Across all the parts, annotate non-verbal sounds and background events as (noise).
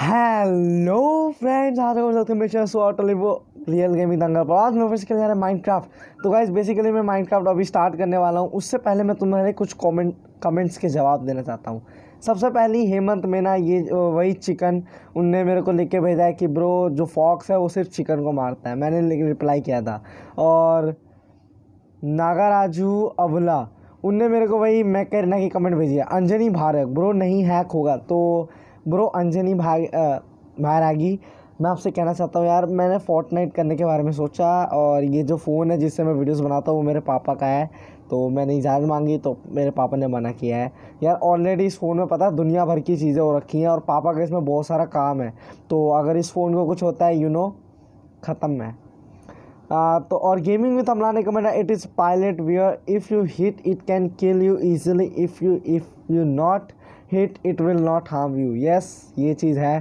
hello friends आज कर सकते हमेशा अली वो रियल गेमिंग दंगा पर आज मैं फिर से खेल रहा माइंड क्राफ्ट तो गाइज बेसिकली मैं माइंड क्राफ्ट अभी स्टार्ट करने वाला हूँ उससे पहले मैं तुम्हारे कुछ कमेंट कमेंट्स के जवाब देना चाहता हूँ सबसे पहले हेमंत मेना ये वही चिकन उनने मेरे को लिख के भेजा है कि ब्रो जो फॉक्स है वो सिर्फ चिकन को मारता है मैंने रिप्लाई किया था और नागाराजू अबला उनने मेरे को वही मैकेरना की कमेंट भेजी है अंजनी भारक ब्रो नहीं हैक होगा तो ब्रो अंजनी भाग भारागी मैं आपसे कहना चाहता हूँ यार मैंने फोर्टनाइट करने के बारे में सोचा और ये जो फ़ोन है जिससे मैं वीडियोस बनाता हूँ वो मेरे पापा का है तो मैंने इजाज़त मांगी तो मेरे पापा ने मना किया है यार ऑलरेडी इस फ़ोन में पता है दुनिया भर की चीज़ें हो रखी हैं और पापा का इसमें बहुत सारा काम है तो अगर इस फ़ोन को कुछ होता है यू नो ख़त्म है आ, तो और गेमिंग विथ लाने ने मैंने it is pilot where if you hit it can kill you easily if you if you not hit it will not harm you yes ये चीज़ है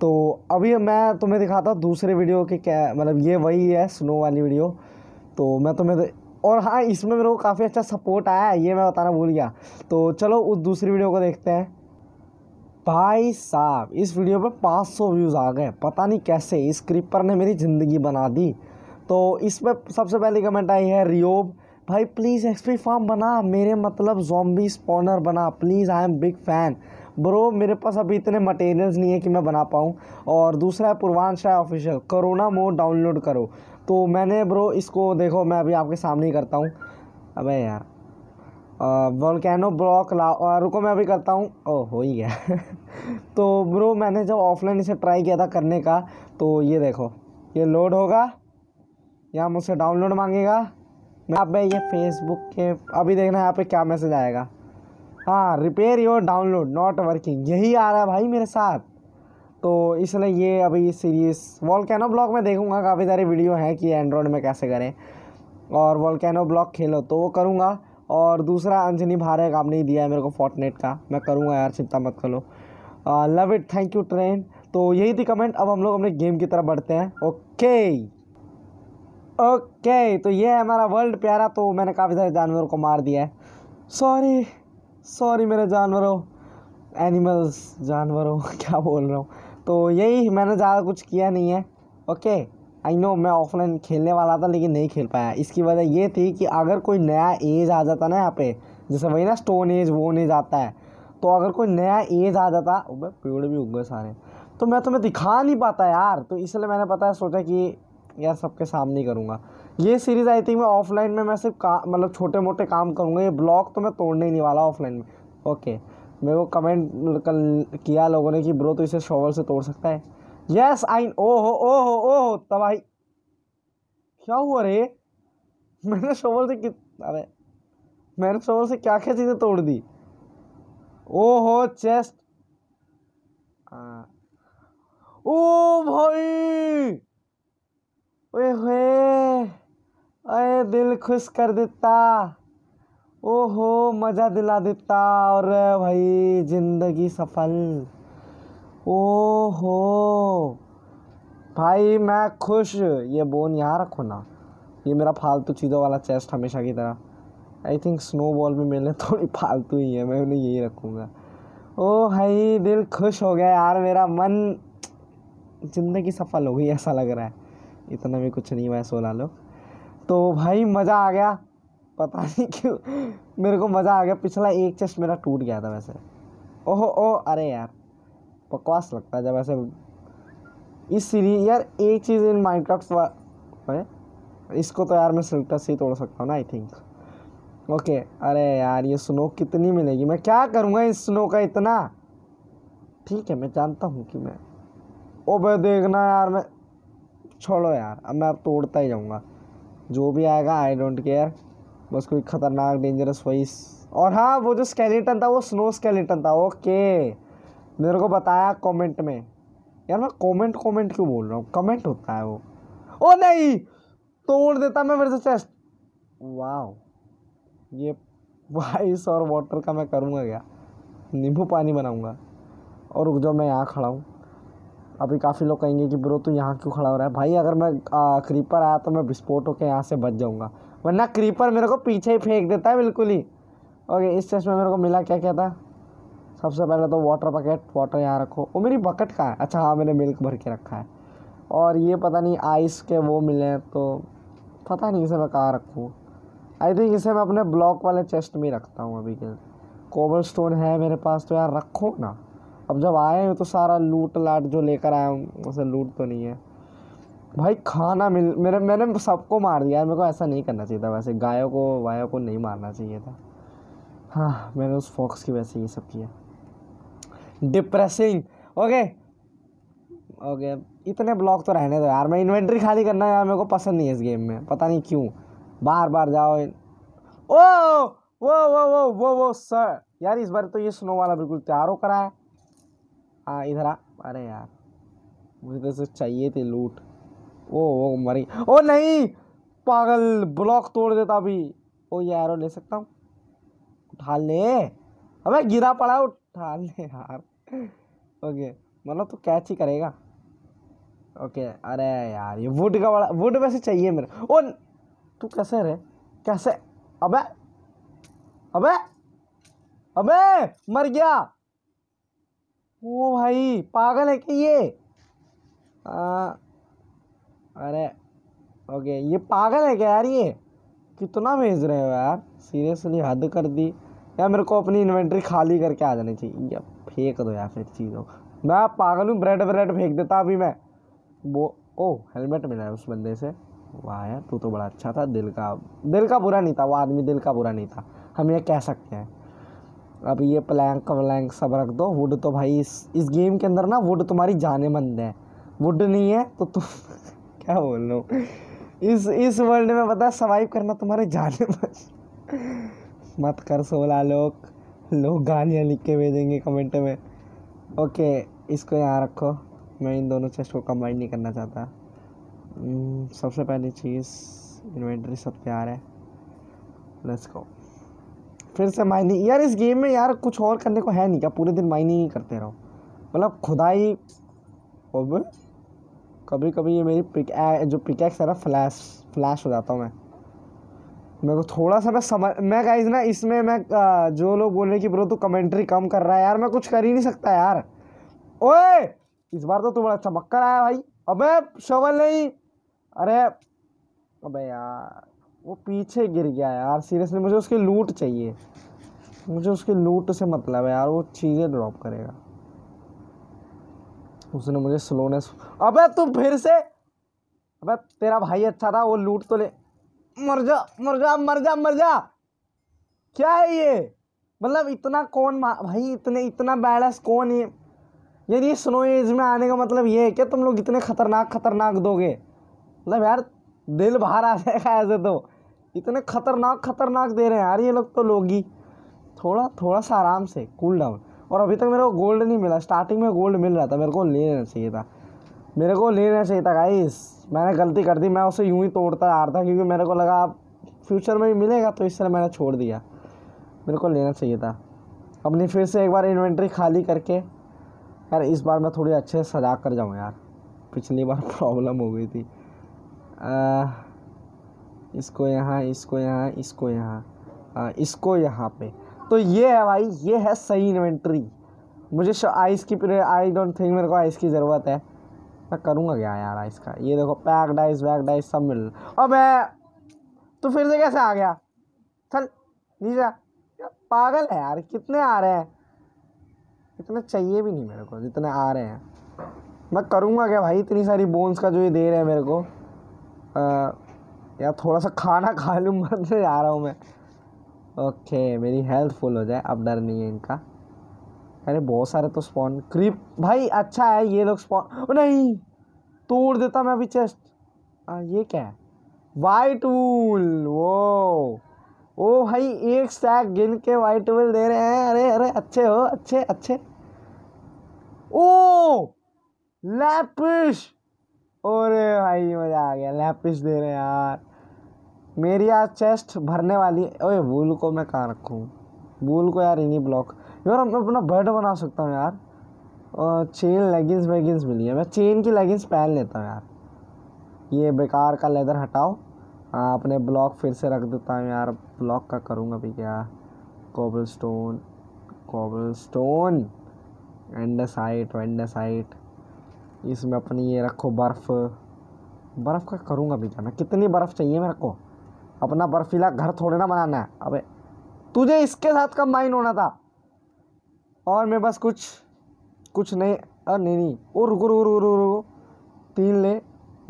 तो अभी मैं तुम्हें दिखाता हूँ दूसरे वीडियो के क्या मतलब ये वही है स्नो वाली वीडियो तो मैं तुम्हें और हाँ इसमें मेरे को काफ़ी अच्छा सपोर्ट आया है ये मैं बताना भूल गया तो चलो उस दूसरी वीडियो को देखते हैं भाई साहब इस वीडियो पर 500 व्यूज़ आ गए पता नहीं कैसे इस क्रिपर ने मेरी ज़िंदगी बना दी तो इसमें सबसे पहली कमेंट आई है रियोब भाई प्लीज़ एक्सपी फार्म बना मेरे मतलब जॉम्बी स्पॉनर बना please I am big fan bro मेरे पास अभी इतने मटेरियल्स नहीं है कि मैं बना पाऊँ और दूसरा है पूर्वांश राय ऑफिशियल करोना मोड डाउनलोड करो तो मैंने ब्रो इसको देखो मैं अभी आपके सामने ही करता हूँ अबे यार कैनो ब्लॉक ला रुको मैं अभी करता हूँ ओह हो ही गया (laughs) तो ब्रो मैंने जब ऑफलाइन इसे ट्राई किया था करने का तो ये देखो ये लोड होगा या मुझसे डाउनलोड मांगेगा मैं अब ये फेसबुक के अभी देखना यहाँ पे क्या मैसेज आएगा हाँ repair your download not working यही आ रहा है भाई मेरे साथ तो इसलिए ये अभी सीरीज़ वॉलकैनो ब्लॉग में देखूंगा काफ़ी सारे वीडियो हैं कि एंड्रॉयड में कैसे करें और वॉलकैनो ब्लॉग खेलो तो वो करूँगा और दूसरा अंजनी है आपने ही दिया है मेरे को फोर्टनेट का मैं करूँगा यार चिंता मत करो love it thank you train तो यही थी कमेंट अब हम लोग अपने गेम की तरफ बढ़ते हैं ओके ओके तो ये है हमारा वर्ल्ड प्यारा तो मैंने काफ़ी सारे जानवरों को मार दिया है सॉरी सॉरी मेरे जानवरों एनिमल्स जानवरों (laughs) क्या बोल रहा हूँ तो यही मैंने ज़्यादा कुछ किया नहीं है ओके आई नो मैं ऑफलाइन खेलने वाला था लेकिन नहीं खेल पाया इसकी वजह ये थी कि अगर कोई नया एज आ जाता ना यहाँ पे जैसे वही ना स्टोन एज वो एज आता है तो अगर कोई नया एज आ जाता पेड़ भी उग गए सारे तो मैं तुम्हें दिखा नहीं पाता यार तो इसलिए मैंने पता है सोचा कि यार सबके सामने ही करूँगा ये सीरीज़ आई थिंक मैं ऑफलाइन में मैं सिर्फ का मतलब छोटे मोटे काम करूँगा ये ब्लॉग तो मैं तोड़ने ही नहीं वाला ऑफलाइन में ओके मेरे को कमेंट कल किया लोगों ने कि ब्रो तो इसे शॉवल से तोड़ सकता है यस आई ओ हो ओ हो ओ हो तबाही क्या हुआ रे मैंने शॉवल से कित अरे मैंने शॉवल से क्या क्या चीज़ें तोड़ दी ओ हो चेस्ट ओ भाई ओए होए अरे दिल खुश कर देता ओहो मज़ा दिला देता और भाई ज़िंदगी सफल ओहो भाई मैं खुश ये बोन यहाँ रखो ना ये मेरा फालतू चीज़ों वाला चेस्ट हमेशा की तरह आई थिंक स्नो बॉल भी मेरे थोड़ी फालतू ही है मैं उन्हें यही रखूँगा ओ भाई दिल खुश हो गया यार मेरा मन ज़िंदगी सफल हो गई ऐसा लग रहा है इतना भी कुछ नहीं हुआ है सोलह लोग तो भाई मज़ा आ गया पता (laughs) नहीं क्यों मेरे को मज़ा आ गया पिछला एक चेस्ट मेरा टूट गया था वैसे ओहो ओह अरे यार बकवास लगता है जब ऐसे सीरीज यार एक चीज़ इन माइनक्राफ्ट इसको तो यार मैं सिल्टर से ही तोड़ सकता हूँ ना आई थिंक ओके अरे यार ये स्नो कितनी मिलेगी मैं क्या करूँगा इस स्नो का इतना ठीक है मैं जानता हूँ कि मैं ओ भाई देखना यार मैं छोड़ो यार अब मैं अब तोड़ता ही जाऊँगा जो भी आएगा आई डोंट केयर बस कोई ख़तरनाक डेंजरस वही और हाँ वो जो स्केलेटन था वो स्नो स्केलेटन था ओके मेरे को बताया कमेंट में यार मैं कमेंट कमेंट क्यों बोल रहा हूँ कमेंट होता है वो ओ नहीं तोड़ देता मैं फिर से चेस्ट वाह ये वाइस और वाटर का मैं करूँगा क्या नींबू पानी बनाऊँगा और रुक जाओ मैं यहाँ खड़ा हूँ अभी काफ़ी लोग कहेंगे कि ब्रो तू यहाँ क्यों खड़ा हो रहा है भाई अगर मैं आ, क्रीपर आया तो मैं विस्फोट होकर यहाँ से बच जाऊँगा वरना क्रीपर मेरे को पीछे ही फेंक देता है बिल्कुल ही ओके इस चेस्ट में मेरे को मिला क्या क्या था सबसे पहले तो वाटर बकेट वाटर यहाँ रखो वो मेरी बकेट कहाँ है अच्छा हाँ मैंने मिल्क भर के रखा है और ये पता नहीं आइस के वो मिले तो पता नहीं इसे मैं कहाँ रखूँ आई थिंक इसे मैं अपने ब्लॉक वाले चेस्ट में ही रखता हूँ अभी के कोबल स्टोन है मेरे पास तो यार रखो ना अब जब आए हैं तो सारा लूट लाट जो लेकर आया हूँ उसे लूट तो नहीं है भाई खाना मिल मेरे मैंने सबको मार दिया मेरे को ऐसा नहीं करना चाहिए था वैसे गायों को वायों को नहीं मारना चाहिए था हाँ मैंने उस फॉक्स की वैसे ये सब किया डिप्रेसिंग ओके ओके इतने ब्लॉक तो रहने दो यार मैं इन्वेंट्री खाली करना यार मेरे को पसंद नहीं है इस गेम में पता नहीं क्यों बार बार जाओ ओ वो वो वो वो वो सर यार इस बार तो ये स्नो वाला बिल्कुल तैयार होकर आया आ हाँ, इधर आ अरे यार मुझे तो सिर्फ चाहिए थे लूट ओ वो मरी ओ नहीं पागल ब्लॉक तोड़ देता अभी ओ ये एरो ले सकता हूँ उठा ले अबे गिरा पड़ा उठा ले यार ओके मतलब तो कैच ही करेगा ओके अरे यार ये वुड का बड़ा वुड वैसे चाहिए मेरे ओ तू कैसे रे कैसे अबे अबे अबे मर गया ओ भाई पागल है क्या ये आ, अरे ओके ये पागल है क्या यार ये कितना भेज रहे हो यार सीरियसली हद कर दी यार मेरे को अपनी इन्वेंट्री खाली करके आ जानी चाहिए या फेंक दो यार फिर चीज़ों मैं पागल हूँ ब्रेड ब्रेड फेंक देता अभी मैं वो ओ हेलमेट मिला है उस बंदे से वाह यार तू तो बड़ा अच्छा था दिल का दिल का बुरा नहीं था वो आदमी दिल का बुरा नहीं था हम ये कह सकते हैं अब ये प्लैंक व्लैंक सब रख दो वुड तो भाई इस इस गेम के अंदर ना वुड तुम्हारी जाने मंद है वुड नहीं है तो तुम (laughs) क्या बोल रहे इस इस वर्ल्ड में पता सर्वाइव करना तुम्हारे जाने मंद मत कर सोला लोग लोग गालियाँ लिख के भेजेंगे कमेंट में ओके इसको यहाँ रखो मैं इन दोनों चेस्ट को कंबाइन नहीं करना चाहता hmm, सबसे पहली चीज़ इन्वेंट्री सब तैयार है लेट्स गो फिर से माइनिंग यार इस गेम में यार कुछ और करने को है नहीं क्या पूरे दिन माइनिंग ही करते रहो मतलब खुदाई अब कभी कभी ये मेरी पिक जो पिकैक्स है ना फ्लैश फ्लैश हो जाता हूँ मैं मेरे को थोड़ा सा मैं समझ मैं गाइज ना इसमें मैं जो लोग बोल रहे कि ब्रो तू कमेंट्री कम कर रहा है यार मैं कुछ कर ही नहीं सकता यार ओए इस बार तो तू बड़ा चमक कर आया भाई अबे शवल नहीं अरे अबे यार वो पीछे गिर गया यार सीरियसली मुझे उसकी लूट चाहिए मुझे उसकी लूट से मतलब है यार वो चीज़ें ड्रॉप करेगा उसने मुझे स्लोनेस अबे तू फिर से अबे तेरा भाई अच्छा था वो लूट तो ले मर जा मर जा मर जा मर जा क्या है ये मतलब इतना कौन भाई इतने इतना बैलेंस कौन है यदि ये स्नो एज में आने का मतलब ये है क्या तुम लोग इतने खतरनाक खतरनाक दोगे मतलब यार दिल बाहर आ जाएगा ऐसे तो इतने खतरनाक खतरनाक दे रहे हैं यार ये लोग तो लोग ही थोड़ा थोड़ा सा आराम से कूल डाउन और अभी तक मेरे को गोल्ड नहीं मिला स्टार्टिंग में गोल्ड मिल रहा था मेरे को ले लेना चाहिए था मेरे को ले लेना चाहिए था गाइस मैंने गलती कर दी मैं उसे यूं ही तोड़ता आ रहा था क्योंकि मेरे को लगा अब फ्यूचर में भी मिलेगा तो इसलिए मैंने छोड़ दिया मेरे को लेना चाहिए था अपनी फिर से एक बार इन्वेंट्री खाली करके यार इस बार मैं थोड़ी अच्छे से सजा कर जाऊँ यार पिछली बार प्रॉब्लम (laughs) हो गई थी आ... इसको यहाँ इसको यहाँ इसको यहाँ इसको यहाँ पे तो ये है भाई ये है सही इन्वेंट्री मुझे आइस की आई डोंट थिंक मेरे को आइस की ज़रूरत है मैं करूँगा क्या यार आइस का ये देखो पैक डाइस वैक डाइस सब मिल और मैं तो फिर से कैसे आ गया चल नीचा पागल है यार कितने आ रहे हैं इतने चाहिए भी नहीं मेरे को जितने आ रहे हैं मैं करूँगा क्या भाई इतनी सारी बोन्स का जो ये दे रहे हैं मेरे को आ, यार थोड़ा सा खाना खा लूँ मर से जा रहा हूँ मैं ओके मेरी हेल्थ फुल हो जाए अब डर नहीं है इनका अरे बहुत सारे तो स्पॉन क्रीप भाई अच्छा है ये लोग स्पॉन नहीं तोड़ देता मैं अभी चेस्ट आ, ये क्या है वाइट वूल वो ओ भाई एक स्टैक गिन के वाइट वूल दे रहे हैं अरे अरे अच्छे हो अच्छे अच्छे ओ लैपिश और भाई मज़ा आ गया लैपिस दे रहे यार मेरी यार चेस्ट भरने वाली ओए वूल को मैं कहाँ रखूँ वूल को यार इन्हीं ब्लॉक यार मैं अपना बेड बना सकता हूँ यार और चेन लेगिंग्स वेगिंग्स मिली है मैं चेन की लेगिंग्स पहन लेता हूँ यार ये बेकार का लेदर हटाओ हाँ अपने ब्लॉक फिर से रख देता हूँ यार ब्लॉक का करूँगा भी क्या cobblestone cobblestone andesite वेंडसाइट इसमें अपनी ये रखो बर्फ़ बर्फ़ का करूँगा भी क्या मैं कितनी बर्फ़ चाहिए मेरे को अपना बर्फीला घर थोड़े ना बनाना है अबे तुझे इसके साथ कम माइंड होना था और मैं बस कुछ कुछ नहीं अरे नहीं नहीं और रुको रुको रुको रुको रुको तीन ले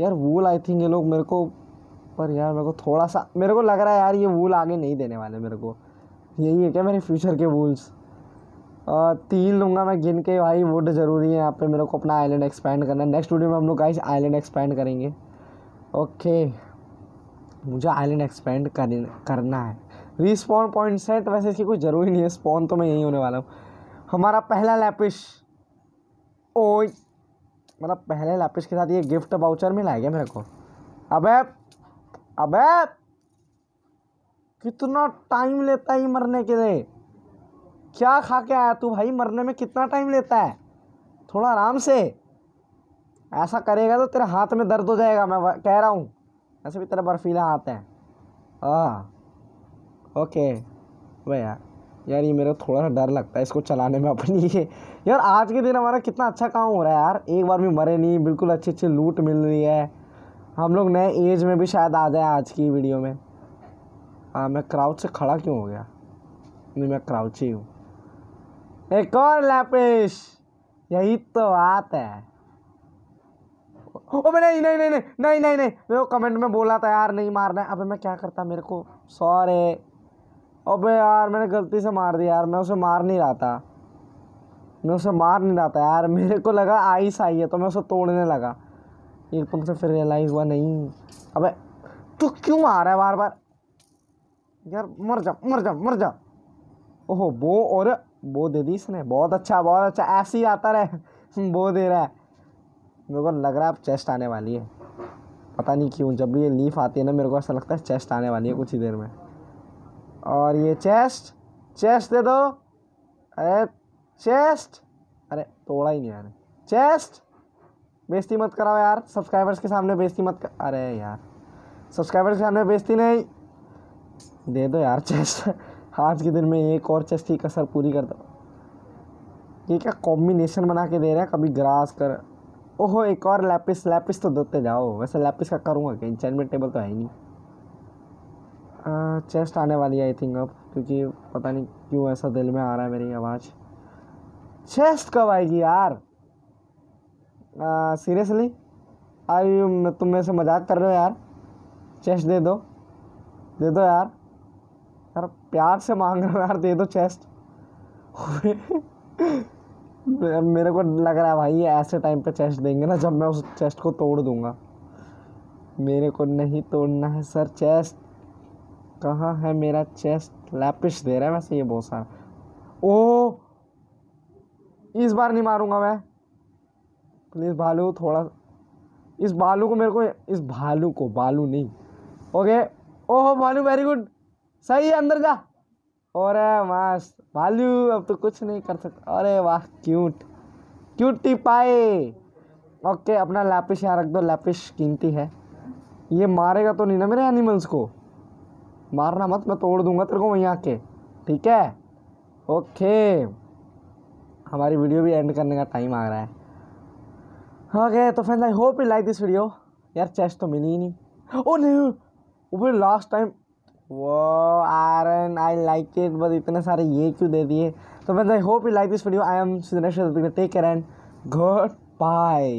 यार वूल आई थिंक ये लोग मेरे को पर यार मेरे को थोड़ा सा मेरे को लग रहा है यार ये वूल आगे नहीं देने वाले मेरे को यही है क्या मेरे फ्यूचर के वूल्स तीन लूँगा मैं गिन के भाई वुड ज़रूरी है यहाँ पे मेरे को अपना आइलैंड एक्सपेंड करना है नेक्स्ट वीडियो में हम लोग गाइस आइलैंड एक्सपेंड करेंगे ओके मुझे आइलैंड एक्सपेंड करना है रिस्पॉन्ड पॉइंट्स सेट तो वैसे इसकी कोई ज़रूरी नहीं है स्पॉन तो मैं यही होने वाला हूँ हमारा पहला लैपिश ओ मतलब पहले लैपिश के साथ ये गिफ्ट बाउचर मिला गया मेरे को अबे अबे कितना टाइम लेता है मरने के लिए क्या खा के आया तू भाई मरने में कितना टाइम लेता है थोड़ा आराम से ऐसा करेगा तो तेरे हाथ में दर्द हो जाएगा मैं कह रहा हूँ ऐसे भी तेरा बर्फीला हाथ है हाँ ओके भैया यार ये मेरा थोड़ा सा डर लगता है इसको चलाने में अपनी यार आज के दिन हमारा कितना अच्छा काम हो रहा है यार एक बार भी मरे नहीं बिल्कुल अच्छी अच्छी लूट मिल रही है हम लोग नए एज में भी शायद आ जाए आज की वीडियो में हाँ मैं क्राउच से खड़ा क्यों हो गया नहीं मैं क्राउच ही हूँ एक और लैपिस यही तो बात है ओ नहीं नहीं नहीं नहीं नहीं नहीं नहीं मैं वो कमेंट में बोला था यार नहीं मारना है अबे मैं क्या करता मेरे को सॉरे अबे यार मैंने गलती से मार दिया यार मैं उसे मार नहीं रहा था मैं उसे मार नहीं रहा था यार मेरे को लगा आइस आई है तो मैं उसे तोड़ने लगा एकदम से फिर रियलाइज़ हुआ नहीं अबे तू तो क्यों मार रहा है बार बार यार मर जा मर जा मर जा ओहो वो और वो दे दी इसने बहुत अच्छा बहुत अच्छा ऐसे ही आता रहे (laughs) वो दे रहा है मेरे को लग रहा है अब चेस्ट आने वाली है पता नहीं क्यों जब भी ये लीफ आती है ना मेरे को ऐसा लगता है चेस्ट आने वाली है कुछ ही देर में और ये चेस्ट चेस्ट दे दो अरे चेस्ट अरे तोड़ा ही नहीं यार चेस्ट बेइज्जती मत कराओ यार सब्सक्राइबर्स के सामने बेइज्जती मत कर अरे यार सब्सक्राइबर्स के सामने बेइज्जती नहीं दे दो यार चेस्ट आज के दिन में एक और चेस्ट की कसर पूरी करता दो ये क्या कॉम्बिनेशन बना के दे रहा है कभी ग्रास कर ओहो एक और लैपिस लैपिस तो देते जाओ वैसे लैपिस का करूँगा कहीं इंचाइनमेंट टेबल तो है ही नहीं चेस्ट आने वाली आई थिंक अब क्योंकि पता नहीं क्यों ऐसा दिल में आ रहा है मेरी आवाज़ चेस्ट कब आएगी यार सीरियसली आई तुम मेरे से मजाक कर रहे हो यार चेस्ट दे दो दे दो यार यार प्यार से मांग रहा हूँ यार दे दो चेस्ट मेरे को लग रहा है भाई ऐसे टाइम पे चेस्ट देंगे ना जब मैं उस चेस्ट को तोड़ दूंगा मेरे को नहीं तोड़ना है सर चेस्ट कहाँ है मेरा चेस्ट लैपिश दे रहा है वैसे ये बहुत सारा ओ इस बार नहीं मारूंगा मैं प्लीज़ भालू थोड़ा इस भालू को मेरे को इस भालू को भालू नहीं ओके ओह भालू वेरी गुड सही है अंदर का और मस्त भालू अब तो कुछ नहीं कर सकता अरे वाह क्यूट क्यूटी पाए ओके अपना लैपिश यहाँ रख दो लैपिश कीमती है ये मारेगा तो नहीं ना मेरे एनिमल्स को मारना मत मैं तोड़ दूंगा तेरे को वहीं आके ठीक है ओके हमारी वीडियो भी एंड करने का टाइम आ रहा है ओके तो friends I hope you like this video यार चेस्ट तो मिली ही नहीं ओ नहीं वो लास्ट टाइम वो R N I like it बस इतने सारे ये क्यों दे दिए तो मैं I hope you like this video I am Sudesh take care and good bye